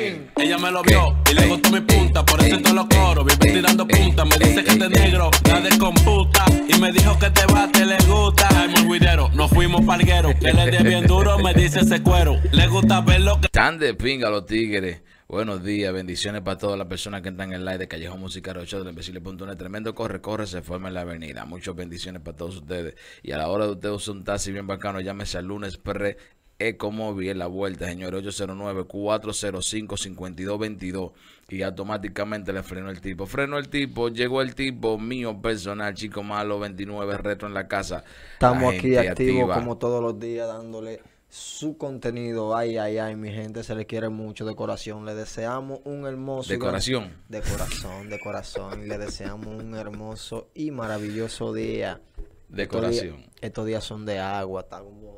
Eh, mm. Ella me lo vio y le gustó mi punta, por eso en todos los coros vive tirando punta. Me dice que este negro la descomputa y me dijo que te este va, le gusta. Ay, muy guidero, nos fuimos palguero que le dé bien duro, me dice ese cuero. Le gusta ver lo que... Están de pinga los tigres. Buenos días, bendiciones para todas las personas que están en el live de Callejón Musical 8 del Imbéciles.net. Tremendo corre, corre, se forma en la avenida. Muchas bendiciones para todos ustedes. Y a la hora de ustedes usar un taxi bien bacano, llámese al lunes pre como bien la vuelta, señores, 809-405-5222. Y automáticamente le frenó el tipo. Frenó el tipo, llegó el tipo mío personal, chico malo, 29, Retro en la casa. Estamos aquí activos como todos los días dándole su contenido. Ay, ay, ay, mi gente, se le quiere mucho de corazón. Le deseamos un hermoso. De corazón. De corazón, de corazón. le deseamos un hermoso y maravilloso día. De estos corazón. estos días son de agua, tal como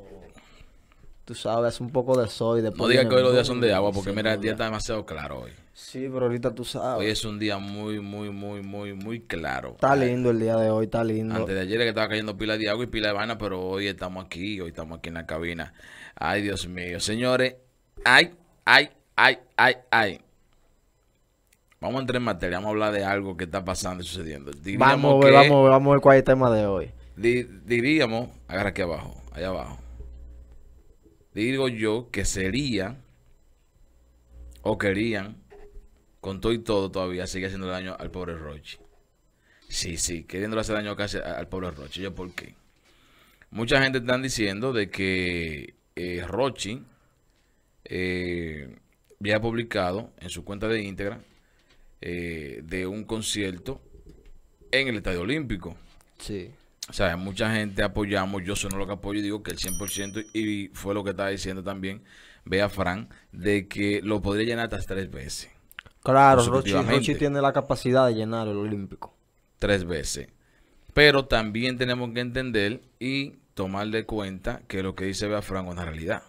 tú sabes, un poco de sol. Y después no digas que hoy los días son de agua, porque mira, el día está demasiado claro hoy. Sí, pero ahorita tú sabes. Hoy es un día muy, muy, muy, muy, muy claro. Está lindo el día de hoy, está lindo. Antes de ayer que estaba cayendo pila de agua y pila de vaina, pero hoy estamos aquí, hoy estamos aquí en la cabina. Ay, Dios mío. Señores, ay, ay, ay, ay, ay. Vamos a entrar en materia, vamos a hablar de algo que está pasando y sucediendo. vamos, a ver, vamos, a vamos a cuál es el tema de hoy. diríamos, agarra aquí abajo, allá abajo digo yo que sería o querían, con todo y todo todavía, seguir haciendo daño al pobre Rochi. Sí, sí, queriendo hacer daño casi al pobre Rochi. ¿Yo por qué? Mucha gente están diciendo de que Rochi eh, eh publicado en su cuenta de íntegra eh, de un concierto en el Estadio Olímpico. Sí. O sea, mucha gente apoyamos, yo soy de lo que apoyo, y digo que el 100%, y fue lo que estaba diciendo también Bea Fran, de que lo podría llenar hasta tres veces. Claro, Rochi, tiene la capacidad de llenar el Olímpico. Tres veces. Pero también tenemos que entender y tomar de cuenta que lo que dice Bea Fran es una realidad.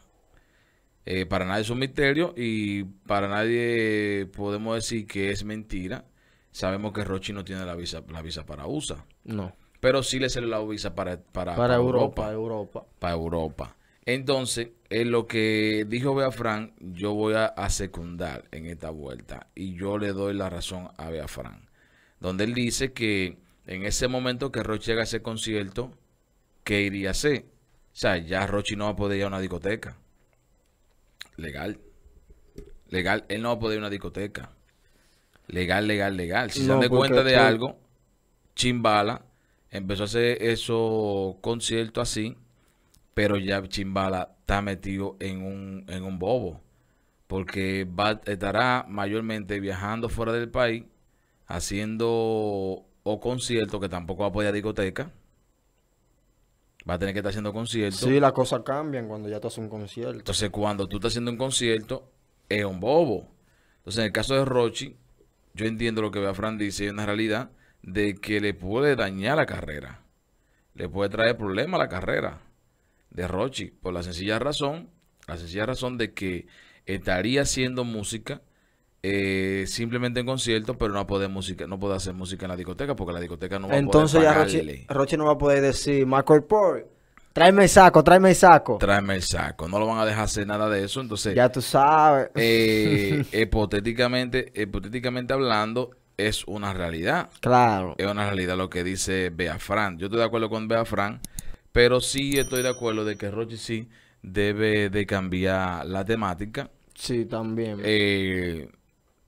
Eh, para nadie es un misterio y para nadie podemos decir que es mentira. Sabemos que Rochi no tiene la visa, la visa para USA. No pero sí le salió la visa para, para, Europa, Europa, Para Europa. Entonces, en eh, lo que dijo Beafran, yo voy a, secundar en esta vuelta y yo le doy la razón a Beafran. Donde él dice que en ese momento que Roche haga ese concierto, ¿qué iría a hacer? O sea, ya Rochi no va a poder ir a una discoteca. Legal. Legal, él no va a poder ir a una discoteca. Legal, legal, legal. Si se dan cuenta de algo, Chimbala Empezó a hacer esos conciertos así, pero ya Chimbala está metido en un, bobo, porque estará mayormente viajando fuera del país, haciendo o conciertos que tampoco va a poder a discoteca. Va a tener que estar haciendo conciertos. Sí, las cosas cambian cuando ya estás un concierto. Entonces, cuando tú estás haciendo un concierto, es un bobo. Entonces, en el caso de Rochi, yo entiendo lo que Fran dice, es una realidad de que le puede dañar la carrera, le puede traer problemas a la carrera de Rochi, por la sencilla razón, la sencilla razón de que estaría haciendo música eh, simplemente en concierto, pero no puede música, no puede hacer música en la discoteca porque la discoteca no va Entonces, a poder Entonces ya Rochi, no va a poder decir, Michael Paul, Tráeme el saco, tráeme el saco. Tráeme el saco. No lo van a dejar hacer nada de eso. Entonces. Ya tú sabes. Eh, hipotéticamente, hipotéticamente hablando, es una realidad. Claro. Es una realidad lo que dice Beafran. Yo estoy de acuerdo con Beafran, pero sí estoy de acuerdo de que Rochi sí debe de cambiar la temática. Sí, también. Eh,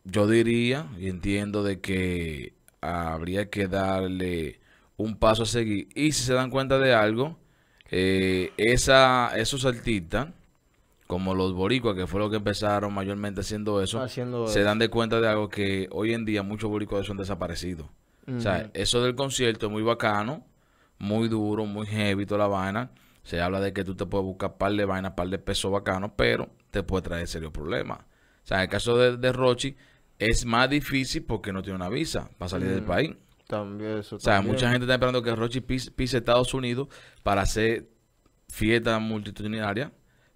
yo diría y entiendo de que habría que darle un paso a seguir. Y si se dan cuenta de algo, eh, esa, esos artistas como los boricuas, que fue lo que empezaron mayormente haciendo eso, se dan de cuenta de algo que hoy en día muchos boricuas son desaparecidos. O sea, eso del concierto es muy bacano, muy duro, muy heavy, toda la vaina. Se habla de que tú te puedes buscar par de vainas, par de pesos bacanos, pero te puede traer serios problemas. O sea, en el caso de, de Rochi, es más difícil porque no tiene una visa para salir del país. También O sea, mucha gente está esperando que Rochi pise, pise, Estados Unidos para hacer fiestas multitudinarias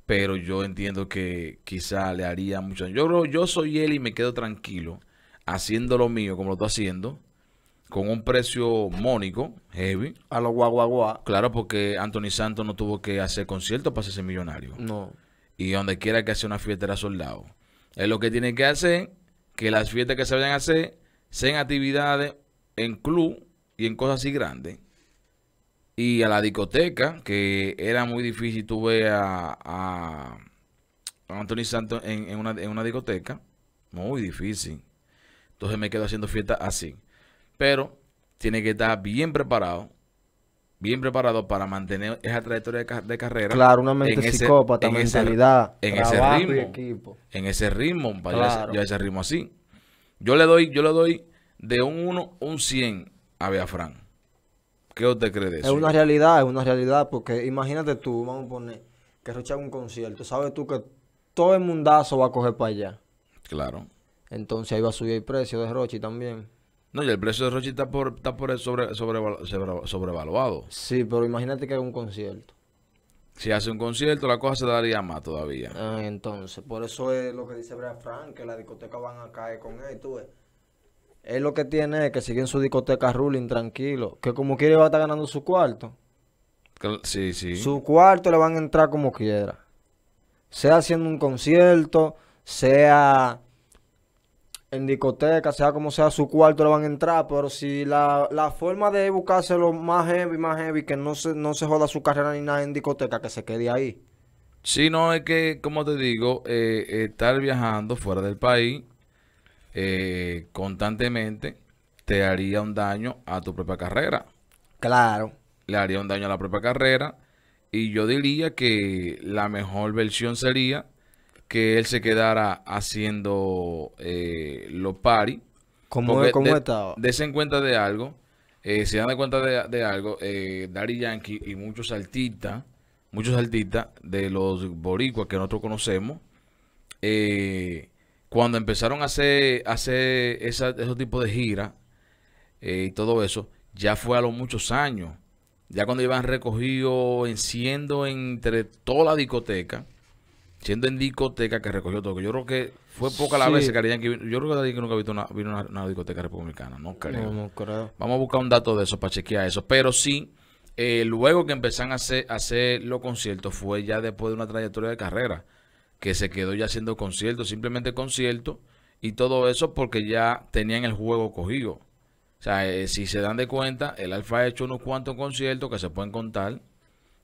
pero yo entiendo que quizá le haría mucho. Yo yo soy él y me quedo tranquilo haciendo lo mío como lo estoy haciendo, con un precio mónico, heavy. A lo guaguaguá. Claro, porque Anthony Santos no tuvo que hacer conciertos para hacerse millonario. No. Y donde quiera que hace una fiesta era soldado. Es lo que tiene que hacer, que las fiestas que se vayan a hacer sean actividades en club y en cosas así grandes y a la discoteca, que era muy difícil Tuve a, a Anthony Santos en, en, una, en una discoteca. Muy difícil. Entonces me quedo haciendo fiesta así. Pero tiene que estar bien preparado bien preparado para mantener esa trayectoria de, carrera. Claro, una mente psicópata, mentalidad, en ese ritmo, en ese ritmo, para yo, ese, ese ritmo así. Yo le doy, yo le doy de un 1 un 100 a Beafran. ¿Qué usted cree Es una realidad, es una realidad, porque imagínate tú, vamos a poner, que Rocha un concierto, sabes tú que todo el mundazo va a coger para allá. Claro. Entonces ahí va a subir el precio de Rochi también. No, y el precio de Rochi está por, está por sobre, sobre, sobrevaluado. Sí, pero imagínate que haga un concierto. Si hace un concierto, la cosa se daría más todavía. Ah, entonces, por eso es lo que dice Brea Frank, que la discoteca van a caer con él, tú él lo que tiene es que sigue en su discoteca ruling tranquilo. Que como quiere va a estar ganando su cuarto. Sí, sí. Su cuarto le van a entrar como quiera. Sea haciendo un concierto, sea en discoteca, sea como sea, su cuarto le van a entrar. Pero si la, forma de buscarse lo más heavy, más heavy, que no se, no se joda su carrera ni nada en discoteca, que se quede ahí. Sí, no, es que, como te digo, eh, eh, estar viajando fuera del país eh, constantemente te haría un daño a tu propia carrera. Claro. Le haría un daño a la propia carrera. Y yo diría que la mejor versión sería que él se quedara haciendo eh, los paris. ¿Cómo, de, ¿cómo estaba? Desen cuenta de algo. Eh, se dan cuenta de, algo. Eh, Yankee y muchos artistas, muchos artistas de los boricuas que nosotros conocemos, eh, cuando empezaron a hacer, a hacer esos tipos de giras eh, y todo eso, ya fue a los muchos años. Ya cuando iban recogido, siendo entre toda la discoteca, siendo en discoteca que recogió todo. Yo creo que fue poca la vez que harían que Yo creo que nunca visto una, una, discoteca republicana, no creo. Vamos a buscar un dato de eso para chequear eso. Pero sí, eh, luego que empezaron a hacer, a hacer los conciertos, fue ya después de una trayectoria de carrera que se quedó ya haciendo conciertos, simplemente conciertos, y todo eso porque ya tenían el juego cogido. O sea, eh, si se dan de cuenta, el Alfa ha hecho unos cuantos conciertos que se pueden contar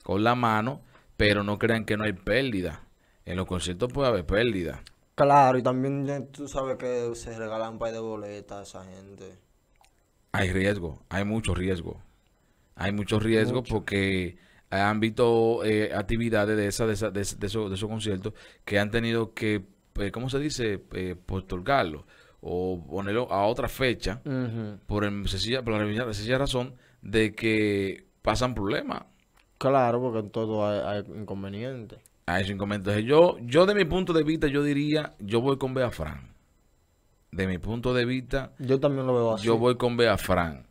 con la mano, pero no crean que no hay pérdida. En los conciertos puede haber pérdida. Claro, y también tú sabes que se regalan un par de boletas a esa gente. Hay riesgo, hay mucho riesgo. Hay mucho riesgo porque han visto eh, actividades de, esa, de, de, esos conciertos que han tenido que, eh, ¿cómo se dice?, eh, o ponerlo a otra fecha por, la sencilla razón de que pasan problemas. Claro, porque en todo hay, hay inconvenientes. Hay inconvenientes. Yo, yo de mi punto de vista, yo diría, yo voy con Bea Fran. De mi punto de vista... Yo también lo veo así. Yo voy con Bea Fran.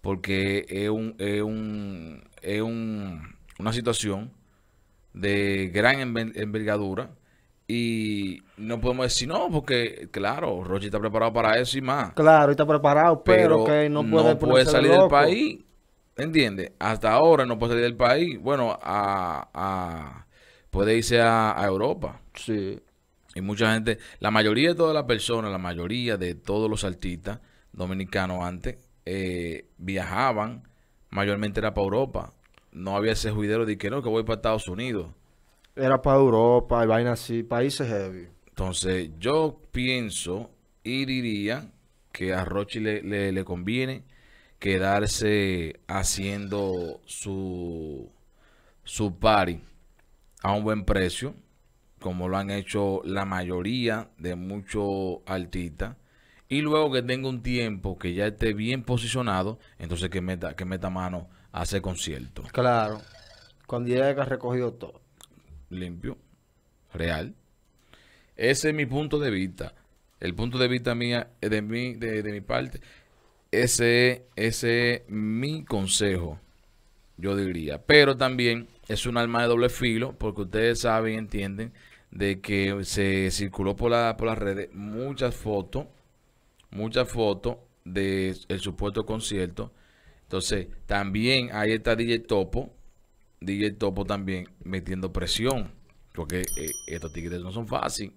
Porque es un... Es un, es un una situación de gran envergadura y no podemos decir no, porque claro, Rochi está preparado para eso y más. Claro, está preparado, pero, que no puede, salir del país. ¿Entiendes? Hasta ahora no puede salir del país. Bueno, a, puede irse a, Europa. Sí. Y mucha gente, la mayoría de todas las personas, la mayoría de todos los artistas dominicanos antes, eh, viajaban, mayormente era para Europa no había ese juidero de que no, que voy para Estados Unidos. Era para Europa y vaina así, países heavy. Entonces, yo pienso y diría que a Rochi le, le, conviene quedarse haciendo su, su party a un buen precio, como lo han hecho la mayoría de muchos artistas. Y luego que tenga un tiempo que ya esté bien posicionado, entonces que meta, que meta mano Hace concierto. Claro. Cuando llega recogido todo. Limpio. Real. Ese es mi punto de vista. El punto de vista mía, de mí, de, mi parte. Ese, ese es mi consejo, yo diría. Pero también es un arma de doble filo, porque ustedes saben y entienden de que se circuló por, la, por las redes muchas fotos, muchas fotos del supuesto concierto entonces, también ahí está DJ Topo, DJ Topo también metiendo presión, porque eh, estos tigres no son fáciles.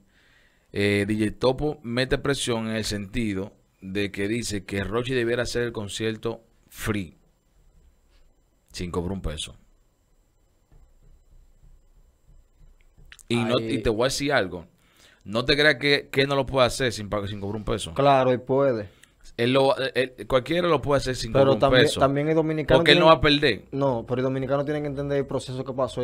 Eh, DJ Topo mete presión en el sentido de que dice que Rochi debiera hacer el concierto free, sin cobrar un peso. Y, no, te voy a decir algo. No te creas que, no lo puede hacer sin, sin cobrar un peso. Claro, y puede. Él lo, cualquiera lo puede hacer sin Pero también, el dominicano. Porque él no va a perder. No, pero el dominicano tiene que entender el proceso que pasó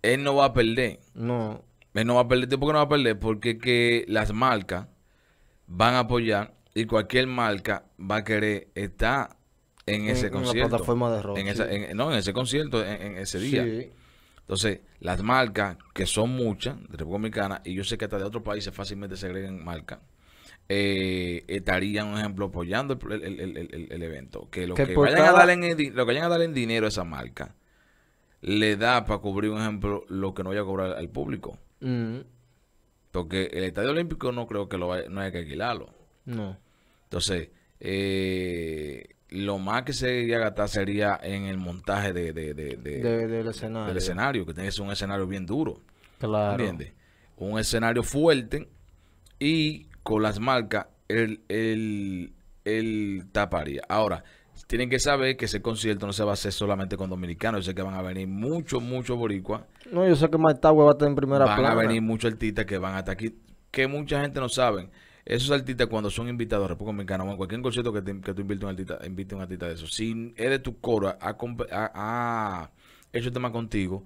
Él no va a perder. No. Él no va a perder. ¿Por qué no va a perder? Porque las marcas van a apoyar y cualquier marca va a querer estar en, ese concierto. En la no, en ese concierto, en, ese día. Entonces, las marcas, que son muchas, de República Dominicana, y yo sé que hasta de otros países fácilmente se agregan marcas eh, estarían, un ejemplo, apoyando el, evento. Que, lo que, vayan a dar en, lo que vayan a en dinero a esa marca le da para cubrir, un ejemplo, lo que no vaya a cobrar al público. Mm. Porque el Estadio Olímpico no creo que lo no haya que alquilarlo. No. Entonces, eh, lo más que se iría a gastar sería en el montaje de, del, escenario. que tiene un escenario bien duro. Claro. Un escenario fuerte y con las marcas, el taparía. Ahora, tienen que saber que ese concierto no se va a hacer solamente con dominicanos. Yo sé que van a venir muchos, muchos boricuas. No, yo sé que más va a estar en primera van plana. Van a venir muchos artistas que van hasta aquí, que mucha gente no sabe. Esos artistas cuando son invitados a República Dominicana o en cualquier concierto que, te, que tú invites un artista, un artista de eso, si eres tu coro, ha, hecho tema contigo,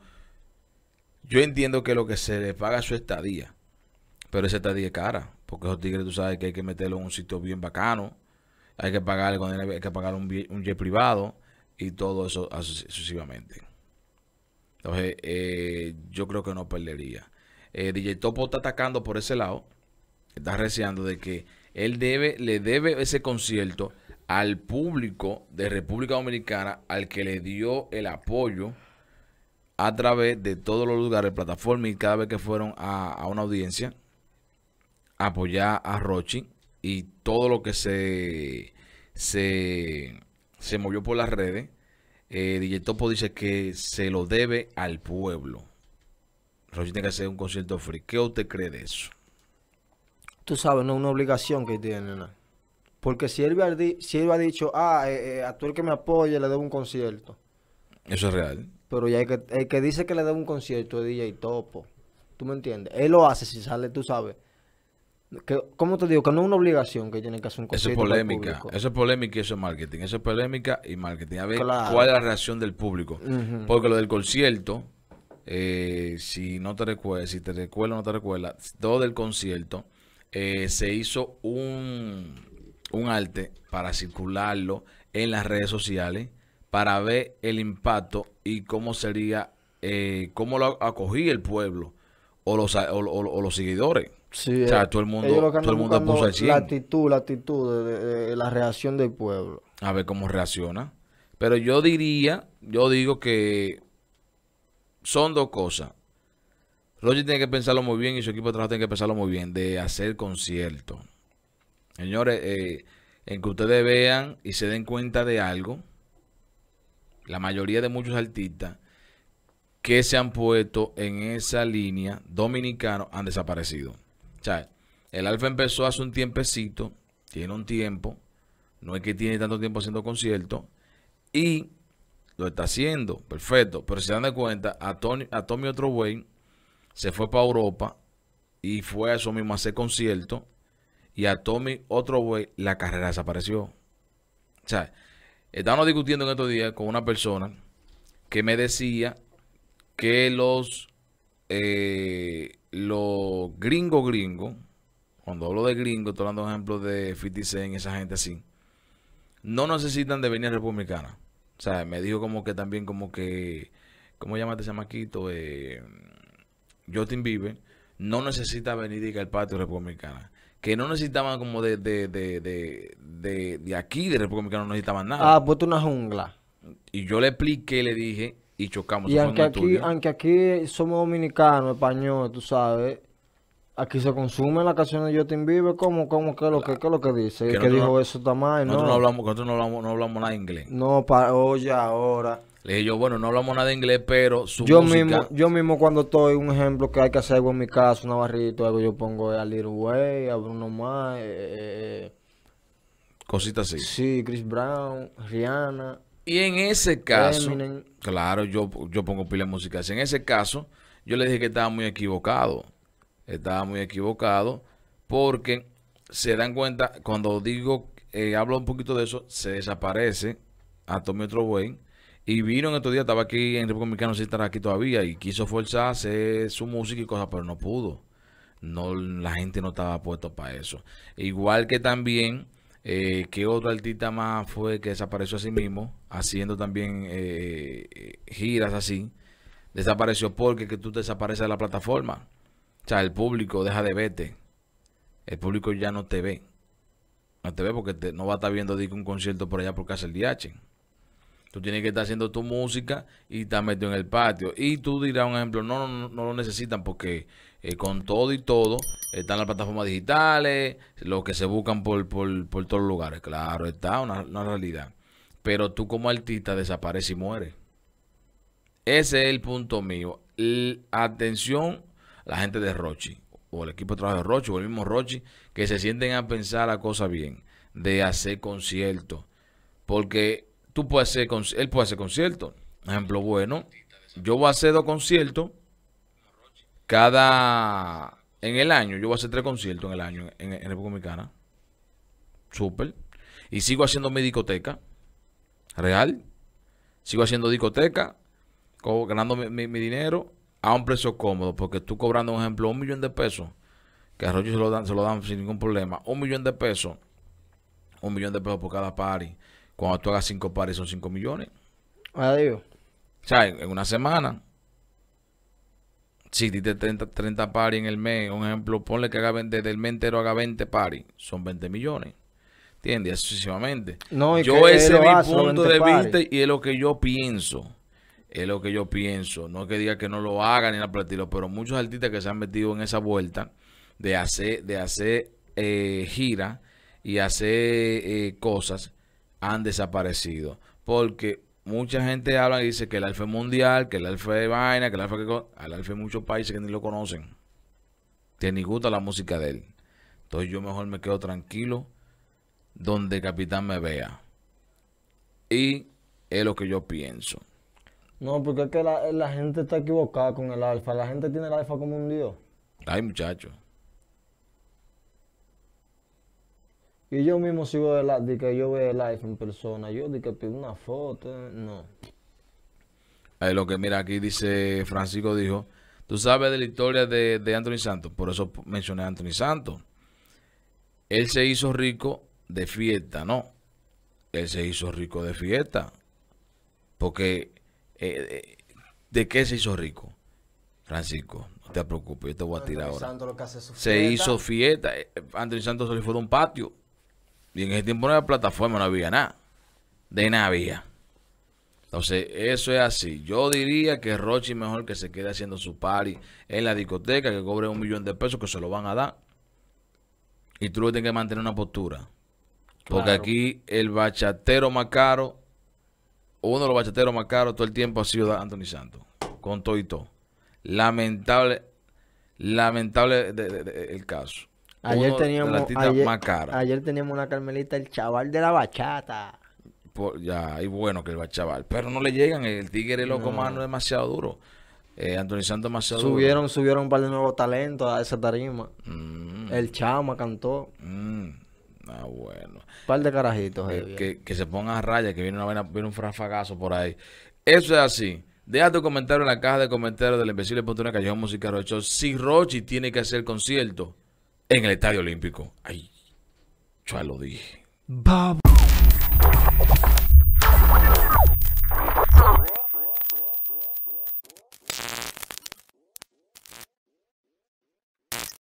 yo entiendo que lo que se le paga es su estadía, pero esa estadía es cara. Porque esos tigres, tú sabes que hay que meterlo en un sitio bien bacano. Hay que hay que pagar un, un jet privado y todo eso sucesivamente. Entonces, eh, yo creo que no perdería. Eh, DJ Topo está atacando por ese lado. Está reciando de que él debe, le debe ese concierto al público de República Dominicana al que le dio el apoyo a través de todos los lugares, plataformas y cada vez que fueron a, a una audiencia apoyar a Rochi y todo lo que se, se, movió por las redes. Eh, DJ Topo dice que se lo debe al pueblo. Rochi tiene que hacer un concierto free. ¿Qué usted cree de eso? Tú sabes, no es una obligación que tiene, ¿no? Porque si él, si ha dicho, ah, eh, eh a todo el que me apoye le debo un concierto. Eso es real. Pero ya el que, el que dice que le debo un concierto es DJ Topo. ¿Tú me entiendes? Él lo hace si sale, tú sabes. ¿cómo te digo? Que no es una obligación que tienen que hacer un concierto. Eso es polémica, eso es polémica y eso es marketing. Eso es polémica y marketing. A ver cuál es la reacción del público. Porque lo del concierto, eh, si no te recuerdas, si te recuerda o no te recuerdas, todo del concierto eh, se hizo un, un arte para circularlo en las redes sociales para ver el impacto y cómo sería, eh, cómo lo acogía el pueblo o o los seguidores. Eh, todo el mundo, todo el mundo puso La actitud, la actitud, la reacción del pueblo. A ver cómo reacciona. Pero yo diría, yo digo que son dos cosas. Roger tiene que pensarlo muy bien y su equipo de trabajo tiene que pensarlo muy bien, de hacer concierto Señores, eh, en que ustedes vean y se den cuenta de algo, la mayoría de muchos artistas que se han puesto en esa línea dominicanos han desaparecido el Alfa empezó hace un tiempecito, tiene un tiempo, no es que tiene tanto tiempo haciendo conciertos, y lo está haciendo, perfecto. Pero si se dan de cuenta, a, Tommy Otro se fue para Europa y fue a eso mismo a hacer conciertos, y a Tommy Otro la carrera desapareció. O sea, estábamos discutiendo en estos días con una persona que me decía que los eh, los gringos gringos, cuando hablo de gringo, estoy dando ejemplo de 50 esa gente así, no necesitan de venir a republicana. O sea, me dijo como que también como que, ¿cómo llama ese maquito Eh, Justin Bieber, no necesita venir al el patio republicana. Que no necesitaban como de, de, de, de, de, aquí, de República no necesitaban nada. Ah, puesto una jungla. Y yo le expliqué, le dije, y chocamos. aunque aquí, aunque aquí somos dominicanos, españoles, tú sabes, aquí se consume la canción de Justin Bieber, ¿cómo, cómo, qué es lo que, lo que dice? Que, dijo eso está Nosotros no hablamos, no hablamos, nada de inglés. No, para, oye, ahora. Le dije yo, bueno, no hablamos nada de inglés, pero su yo Mismo, yo mismo cuando estoy, un ejemplo que hay que hacer en mi casa, una barrita, algo, yo pongo eh, a Little Way, a Bruno Mars, eh, eh, cositas así. Sí, Chris Brown, Rihanna. Y en ese caso, Claro, yo, yo pongo pila de En ese caso, yo le dije que estaba muy equivocado. Estaba muy equivocado porque se dan cuenta, cuando digo, eh, hablo un poquito de eso, se desaparece a Tommy otro buen. Y vino en estos días, estaba aquí en República Dominicana, no sé si estará aquí todavía, y quiso forzarse su música y cosas, pero no pudo. No, la gente no estaba puesto para eso. Igual que también eh, que otro artista más fue que desapareció a sí mismo, haciendo también eh, eh, giras así. Desapareció porque que tú desapareces de la plataforma. O sea, el público deja de verte. El público ya no te ve. No te ve porque te, no va a estar viendo un concierto por allá por casa el DH. Tú tienes que estar haciendo tu música y estar metido en el patio. Y tú dirás un ejemplo, no, no, no lo necesitan porque eh, con todo y todo están las plataformas digitales, los que se buscan por, todos los lugares. Claro, está una, realidad. Pero tú como artista desapareces y mueres. Ese es el punto mío. atención, la gente de Rochi, o el equipo de trabajo de Rochi, o el mismo Rochi, que se sienten a pensar la cosa bien, de hacer conciertos. Porque tú puedes hacer, él puede hacer conciertos. Ejemplo bueno, yo voy a hacer dos conciertos cada, en el año, yo voy a hacer tres conciertos en el año en, en República Dominicana. Súper. Y sigo haciendo mi discoteca. Real. Sigo haciendo discoteca, ganando mi, dinero a un precio cómodo, porque tú cobrando, un ejemplo, un millón de pesos, que a Roche se lo dan, se lo dan sin ningún problema, un millón de pesos, un millón de pesos por cada party, cuando tú hagas cinco pares son 5 millones. Adiós. Ah, o sea, en, una semana. Si diste 30, 30 paris en el mes, un ejemplo, ponle que haga 20, del mes entero haga 20 paris, son 20 millones. ¿Entiendes? Sucesivamente. No, yo ese es mi punto de vista y es lo que yo pienso. Es lo que yo pienso. No es que diga que no lo hagan ni nada por pero muchos artistas que se han metido en esa vuelta de hacer, de eh, gira y hacer eh, cosas han desaparecido. Porque mucha gente habla y dice que el alfa es mundial, que el alfa es vaina, que el alfa que... Al alfa hay muchos países que ni lo conocen. Que ni gusta la música de él. Entonces yo mejor me quedo tranquilo donde el capitán me vea. Y es lo que yo pienso. No, porque es que la, gente está equivocada con el alfa. La gente tiene el alfa como un dios. Ay, muchachos. Y yo mismo sigo de, la, de que yo veo el live en persona. Yo de que pido una foto, eh, no. Ahí lo que mira aquí dice Francisco dijo, tú sabes de la historia de, de Anthony Santos, por eso mencioné a Anthony Santos. Él se hizo rico de fiesta, ¿no? Él se hizo rico de fiesta. Porque, eh, eh, ¿de qué se hizo rico? Francisco, no te preocupes, yo te voy a tirar ahora. lo que hace se hizo fiesta. Anthony Santos se fue de un patio y en ese tiempo no había plataforma, no había nada. De nada había. Entonces, eso es así. Yo diría que Rochi mejor que se quede haciendo su party en la discoteca, que cobre un millón de pesos que se lo van a dar. Y tú tienes que mantener una postura. Porque aquí el bachatero más caro, uno de los bachateros más caros todo el tiempo ha sido Anthony Santos. Con todo y todo. Lamentable, lamentable el caso. Ayer teníamos, teníamos una Carmelita, el chaval de la bachata. ya, y bueno que el chaval. Pero no le llegan, el tigre loco mano demasiado duro. Eh, Antonio Santos demasiado subieron, Subieron un par de nuevos talentos a esa tarima. Mm. El chama cantó. Mm. Ah, bueno. Un par de carajitos. Eh. que, se pongan a raya, que viene, una viene un frafagazo por ahí. Eso es así. Deja tu comentario en la caja de comentarios del imbécil de Callejón Musical 8. Si Rochi tiene que hacer concierto, en el Estadio Olímpico. Ay, ya lo dije. vamos